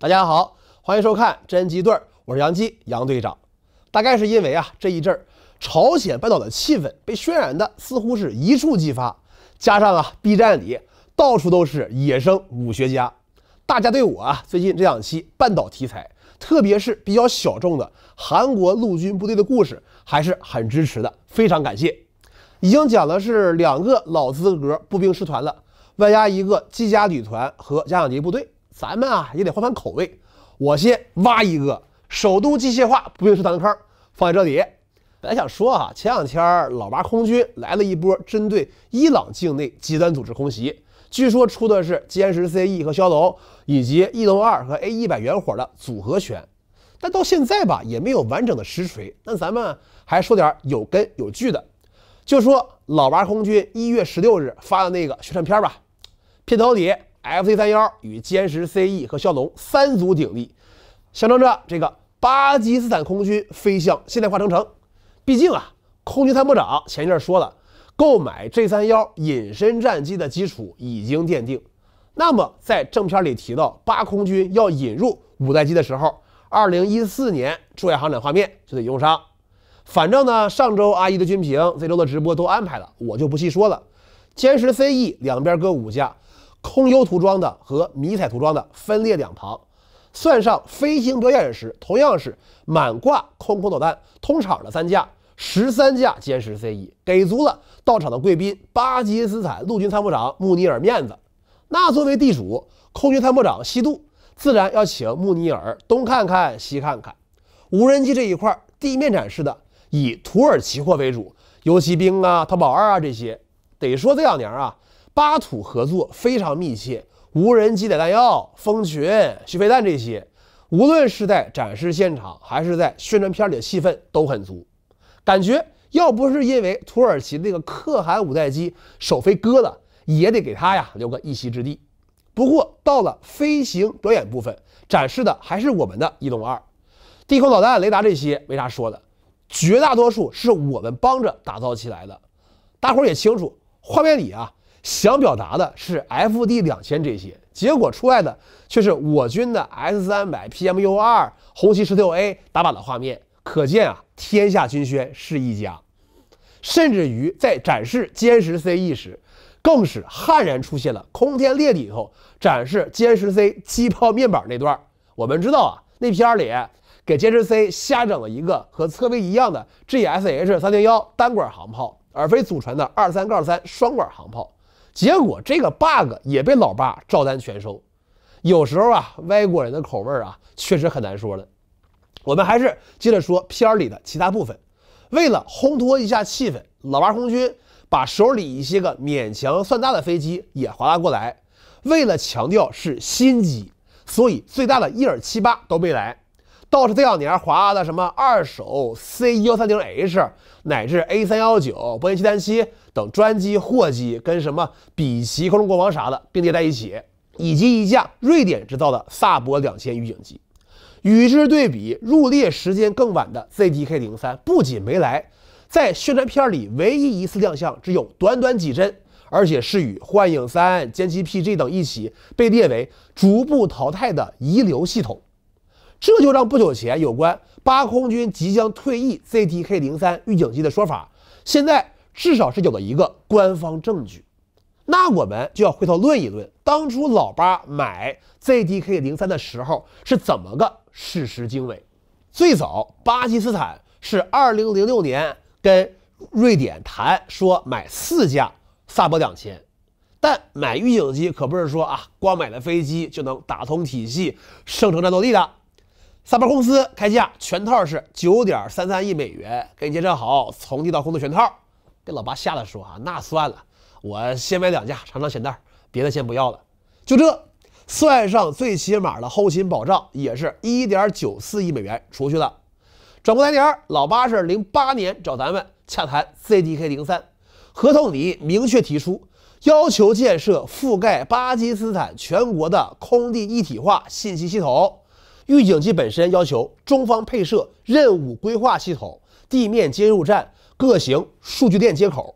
大家好，欢迎收看《真机队》，我是杨基，杨队长。大概是因为啊，这一阵儿朝鲜半岛的气氛被渲染的似乎是一触即发，加上啊 B 站里到处都是野生武学家，大家对我啊最近这两期半岛题材，特别是比较小众的韩国陆军部队的故事，还是很支持的，非常感谢。已经讲的是两个老资格步兵师团了，外加一个机甲旅团和加强级部队。咱们啊也得换换口味，我先挖一个首都机械化不兵坦克坑，放在这里。本来想说啊，前两天老八空军来了一波针对伊朗境内极端组织空袭，据说出的是歼十 CE 和枭龙，以及翼龙二和 A 一百远火的组合拳。但到现在吧，也没有完整的实锤。那咱们还说点有根有据的，就说老八空军一月十六日发的那个宣传片吧，片头里。Fc 三幺与歼十 ce 和枭龙三足鼎立，象征着这个巴基斯坦空军飞向现代化征程。毕竟啊，空军参谋长前一阵说了，购买 J 三幺隐身战机的基础已经奠定。那么在正片里提到巴空军要引入五代机的时候，二零一四年珠海航展画面就得用上。反正呢，上周阿姨的军评，这周的直播都安排了，我就不细说了。歼十 ce 两边各五架。空优涂装的和迷彩涂装的分列两旁，算上飞行表演时，同样是满挂空空导弹，通场的三架，十三架歼十 C E，给足了到场的贵宾巴基斯坦陆军参谋长穆尼尔面子。那作为地主，空军参谋长西渡自然要请穆尼尔东看看西看看。无人机这一块地面展示的以土耳其货为主，游骑兵啊、他宝二啊这些，得说这两年啊。巴土合作非常密切，无人机载弹药、蜂群、续飞弹这些，无论是在展示现场还是在宣传片里的戏份都很足，感觉要不是因为土耳其那个可汗五代机首飞鸽子，也得给他呀留个一席之地。不过到了飞行表演部分，展示的还是我们的翼龙二、地空导弹、雷达这些，没啥说的，绝大多数是我们帮着打造起来的。大伙儿也清楚，画面里啊。想表达的是 F D 两千这些，结果出来的却是我军的 S 三百 P M U 二红旗十六 A 打靶的画面。可见啊，天下军宣是一家。甚至于在展示歼十 C E 时，更是悍然出现了空天猎里头展示歼十 C 机炮面板那段。我们知道啊，那片里给歼十 C 瞎整了一个和侧卫一样的 G S H 三零幺单管航炮，而非祖传的二三杠三双管航炮。结果这个 bug 也被老八照单全收。有时候啊，外国人的口味啊，确实很难说的。我们还是接着说片里的其他部分。为了烘托一下气氛，老八空军把手里一些个勉强算大的飞机也划拉过来。为了强调是新机，所以最大的伊尔七八都没来。倒是这两年，华的什么二手 C 幺三零 H，乃至 A 三幺九、波音七三七等专机、货机，跟什么比奇空中国王啥的并列在一起，以及一架瑞典制造的萨博两千预警机。与之对比，入列时间更晚的 ZDK 零三，不仅没来，在宣传片里唯一一次亮相只有短短几帧，而且是与幻影三、歼七 PG 等一起被列为逐步淘汰的遗留系统。这就让不久前有关巴空军即将退役 ZDK 零三预警机的说法，现在至少是有了一个官方证据。那我们就要回头论一论，当初老巴买 ZDK 零三的时候是怎么个事实经纬。最早，巴基斯坦是二零零六年跟瑞典谈说买四架萨博两千，但买预警机可不是说啊，光买了飞机就能打通体系、生成战斗力的。萨博公司开价全套是九点三三亿美元，给你介绍好，从地到空的全套，给老八吓得说啊，那算了，我先买两架尝尝鲜蛋，别的先不要了。就这，算上最起码的后勤保障，也是一点九四亿美元出去了。转过年点老八是零八年找咱们洽谈 ZDK 零三合同里明确提出要求建设覆盖巴基斯坦全国的空地一体化信息系统。预警机本身要求中方配设任务规划系统、地面接入站、各型数据链接口。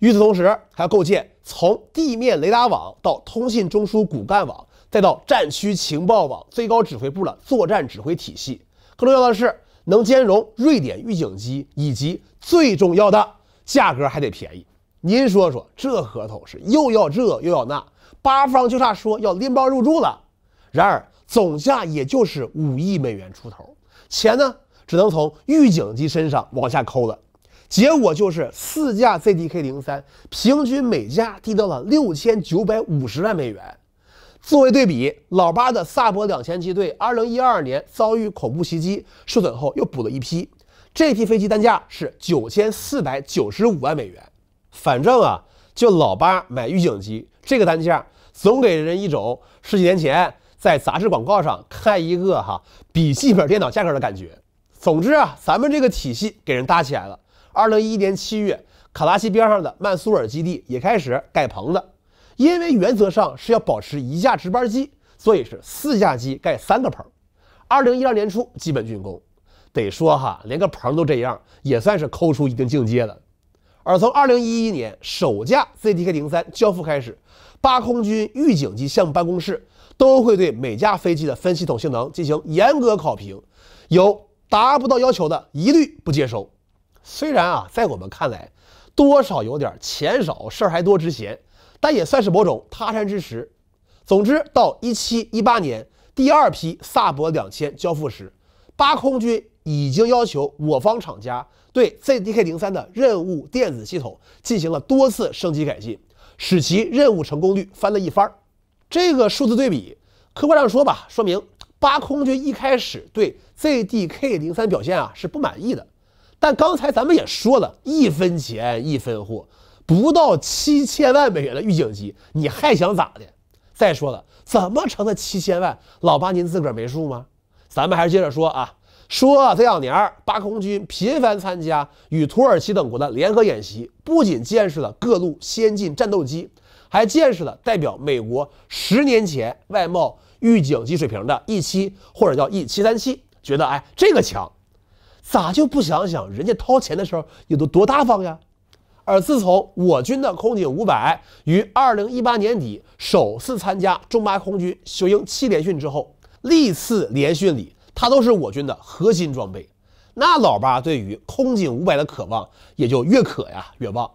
与此同时，还要构建从地面雷达网到通信中枢骨干网，再到战区情报网、最高指挥部的作战指挥体系。更重要的是，能兼容瑞典预警机，以及最重要的价格还得便宜。您说说，这合同是又要这又要那，八方就差说要拎包入住了。然而。总价也就是五亿美元出头，钱呢只能从预警机身上往下抠了。结果就是四架 ZD K 零三平均每架低到了六千九百五十万美元。作为对比，老八的萨博两千机队二零一二年遭遇恐怖袭击受损后又补了一批，这批飞机单价是九千四百九十五万美元。反正啊，就老八买预警机这个单价，总给人一种十几年前。在杂志广告上看一个哈笔记本电脑价格的感觉。总之啊，咱们这个体系给人搭起来了。二零一一年七月，卡拉奇边上的曼苏尔基地也开始盖棚子，因为原则上是要保持一架值班机，所以是四架机盖三个棚。二零一二年初基本竣工，得说哈，连个棚都这样，也算是抠出一定境界了。而从二零一一年首架 z d K 零三交付开始，八空军预警机项目办公室。都会对每架飞机的分系统性能进行严格考评，有达不到要求的，一律不接收。虽然啊，在我们看来，多少有点钱少事儿还多之嫌，但也算是某种他山之石。总之，到一七一八年，第二批萨博两千交付时，巴空军已经要求我方厂家对 ZDK 零三的任务电子系统进行了多次升级改进，使其任务成功率翻了一番。这个数字对比，客观上说吧，说明八空军一开始对 ZDK 零三表现啊是不满意的。但刚才咱们也说了，一分钱一分货，不到七千万美元的预警机，你还想咋的？再说了，怎么成了七千万？老八您自个儿没数吗？咱们还是接着说啊，说这两年八空军频繁参加与土耳其等国的联合演习，不仅见识了各路先进战斗机。还见识了代表美国十年前外贸预警机水平的 E 七或者叫 E 七三七，觉得哎这个强，咋就不想想人家掏钱的时候有多大方呀？而自从我军的空警五百于二零一八年底首次参加中巴空军雄鹰七联训之后，历次联训里它都是我军的核心装备，那老巴对于空警五百的渴望也就越渴呀越旺，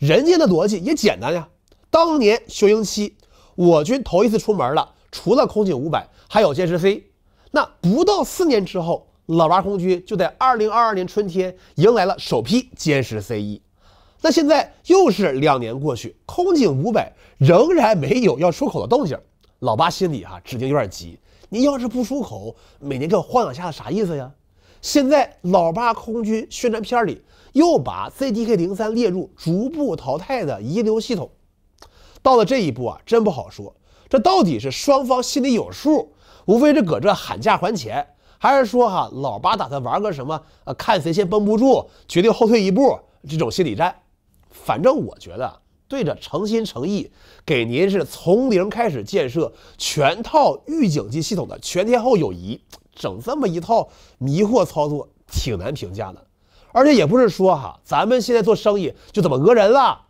人家的逻辑也简单呀。当年休营期，我军头一次出门了，除了空警五百，还有歼十 C。那不到四年之后，老八空军就在二零二二年春天迎来了首批歼十 C 一。那现在又是两年过去，空警五百仍然没有要出口的动静，老八心里哈指定有点急。你要是不出口，每年这晃两下子啥意思呀？现在老八空军宣传片里又把 ZDk 零三列入逐步淘汰的遗留系统。到了这一步啊，真不好说。这到底是双方心里有数，无非是搁这喊价还钱，还是说哈老八打算玩个什么？啊，看谁先绷不住，决定后退一步这种心理战。反正我觉得对着诚心诚意给您是从零开始建设全套预警机系统的全天候友谊，整这么一套迷惑操作，挺难评价的。而且也不是说哈，咱们现在做生意就怎么讹人了，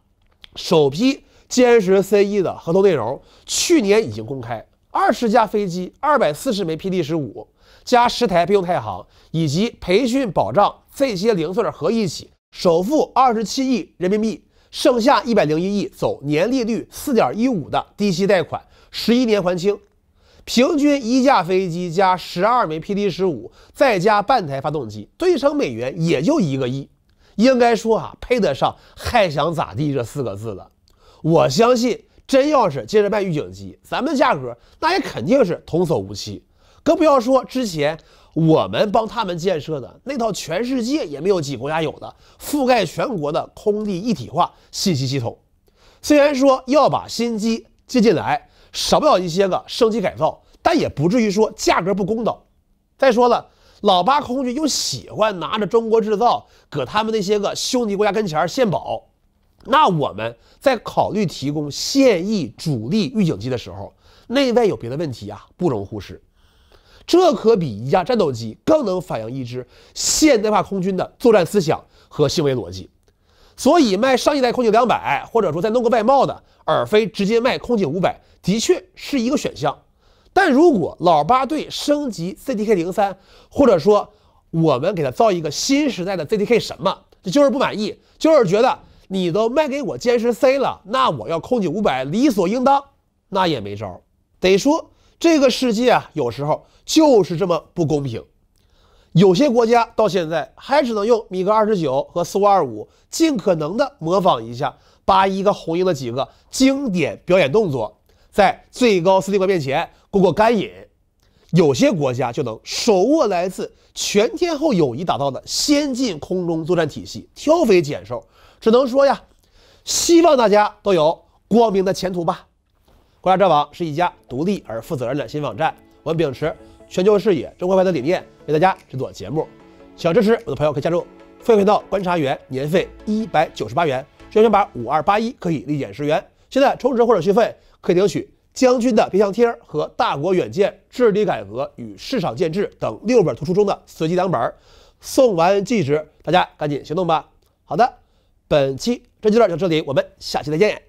首批。歼十 CE 的合同内容去年已经公开，二十架飞机，二百四十枚 PD 十五，加十台备用太行，以及培训保障这些零碎合一起，首付二十七亿人民币，剩下一百零一亿走年利率四点一五的低息贷款，十一年还清，平均一架飞机加十二枚 PD 十五，再加半台发动机，兑成美元也就一个亿，应该说啊，配得上“还想咋地”这四个字了。我相信，真要是接着卖预警机，咱们价格那也肯定是童叟无欺，更不要说之前我们帮他们建设的那套全世界也没有几国家有的覆盖全国的空地一体化信息系统。虽然说要把新机接进来，少不了一些个升级改造，但也不至于说价格不公道。再说了，老八空军又喜欢拿着中国制造搁他们那些个兄弟国家跟前献宝。那我们在考虑提供现役主力预警机的时候，内外有别的问题啊，不容忽视。这可比一架战斗机更能反映一支现代化空军的作战思想和行为逻辑。所以卖上一代空警两百，或者说再弄个外贸的，而非直接卖空警五百，的确是一个选项。但如果老八队升级 ZDK 零三，或者说我们给他造一个新时代的 ZDK 什么，就是不满意，就是觉得。你都卖给我歼十 C 了，那我要扣你五百，理所应当。那也没招儿，得说这个世界啊，有时候就是这么不公平。有些国家到现在还只能用米格二十九和苏二五，尽可能的模仿一下八一个红鹰的几个经典表演动作，在最高司令官面前过过干瘾。有些国家就能手握来自全天候友谊打造的先进空中作战体系，挑肥拣瘦。只能说呀，希望大家都有光明的前途吧。国家战网是一家独立而负责任的新网站，我们秉持全球视野、中国派的理念为大家制作节目。想支持我的朋友可以加入付费频道“观察员”，年费一百九十八元，宣传版五二八一可以立减十元。现在充值或者续费可以领取《将军的冰箱贴》和《大国远见：治理改革与市场建制》等六本图书中的随机两本，送完即止。大家赶紧行动吧。好的。本期《这经段就到这里，我们下期再见。